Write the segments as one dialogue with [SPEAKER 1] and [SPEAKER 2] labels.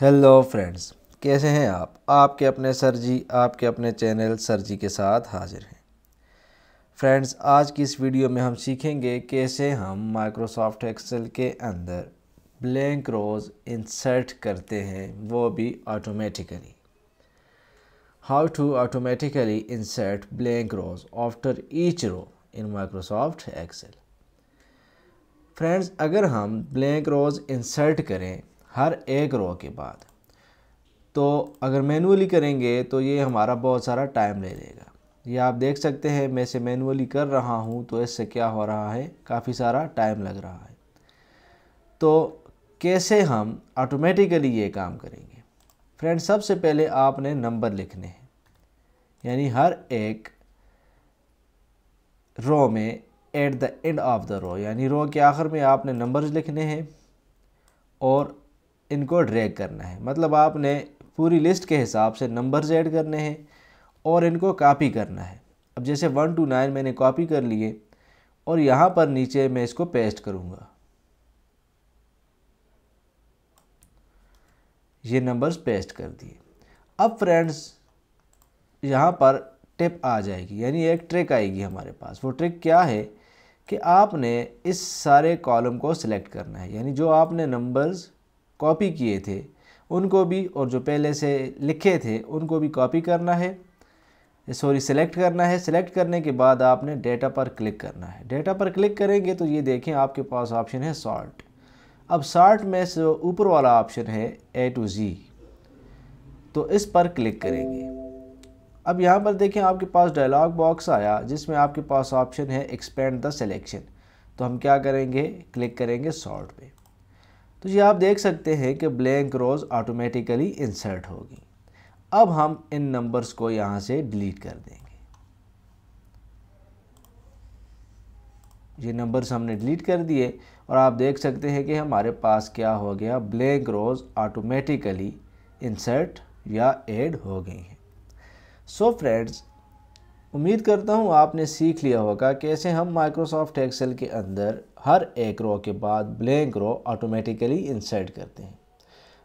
[SPEAKER 1] hello friends कैसे हैं आप आपके अपने सर जी आपके अपने चैनल सर जी के साथ हाजिर हैं फ्रेंड्स आज की इस वीडियो में हम सीखेंगे कैसे हम माइक्रोसॉफ्ट एक्सेल के अंदर ब्लैंक रोज इंसर्ट करते हैं वो भी automatically how to automatically insert blank rows after each row in Microsoft Excel friends अगर हम ब्लैंक रोज इंसर्ट करें हर एक रो के बाद तो अगर मैनुअली करेंगे तो ये हमारा बहुत सारा टाइम ले लेगा ये आप देख सकते हैं मैं इसे मैनुअली कर रहा हूँ तो इससे क्या हो रहा है काफ़ी सारा टाइम लग रहा है तो कैसे हम ऑटोमेटिकली ये काम करेंगे फ्रेंड सबसे पहले आपने नंबर लिखने हैं यानी हर एक रो में at the end of the row यानी रो के आखिर में आपने नंबर्स लिखने हैं और इनको ड्रैग करना है मतलब आपने पूरी लिस्ट के हिसाब से नंबर्स ऐड करने हैं और इनको कॉपी करना है अब जैसे वन टू नाइन मैंने कॉपी कर लिए और यहाँ पर नीचे मैं इसको पेस्ट करूँगा ये नंबर्स पेस्ट कर दिए अब फ्रेंड्स यहाँ पर टिप आ जाएगी यानी एक ट्रिक आएगी हमारे पास वो ट्रिक क्या है कि आपने इस सारे कॉलम को सिलेक्ट करना है यानी जो आपने नंबर्स कॉपी किए थे उनको भी और जो पहले से लिखे थे उनको भी कॉपी करना है सॉरी सेलेक्ट करना है सेलेक्ट करने के बाद आपने डेटा पर क्लिक करना है डेटा पर क्लिक करेंगे तो ये देखें आपके पास ऑप्शन है सॉर्ट अब सॉर्ट में से ऊपर वाला ऑप्शन है ए टू जी तो इस पर क्लिक करेंगे अब यहाँ पर देखें आपके पास डायलॉग बॉक्स आया जिसमें आपके पास ऑप्शन है एक्सपेंड द सेलेक्शन तो हम क्या करेंगे क्लिक करेंगे सॉर्ट पर तो ये आप देख सकते हैं कि ब्लैंक रोज़ ऑटोमेटिकली इंसर्ट होगी अब हम इन नंबर्स को यहाँ से डिलीट कर देंगे ये नंबर्स हमने डिलीट कर दिए और आप देख सकते हैं कि हमारे पास क्या हो गया ब्लैंक रोज़ ऑटोमेटिकली इंसर्ट या ऐड हो गई हैं सो फ्रेंड्स उम्मीद करता हूँ आपने सीख लिया होगा कैसे हम माइक्रोसॉफ्ट एक्सेल के अंदर हर एक रो के बाद ब्लैंक रो ऑटोमेटिकली इंसर्ट करते हैं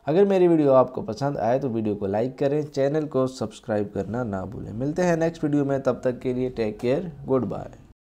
[SPEAKER 1] अगर मेरी वीडियो आपको पसंद आए तो वीडियो को लाइक करें चैनल को सब्सक्राइब करना ना भूलें मिलते हैं नेक्स्ट वीडियो में तब तक के लिए टेक केयर गुड बाय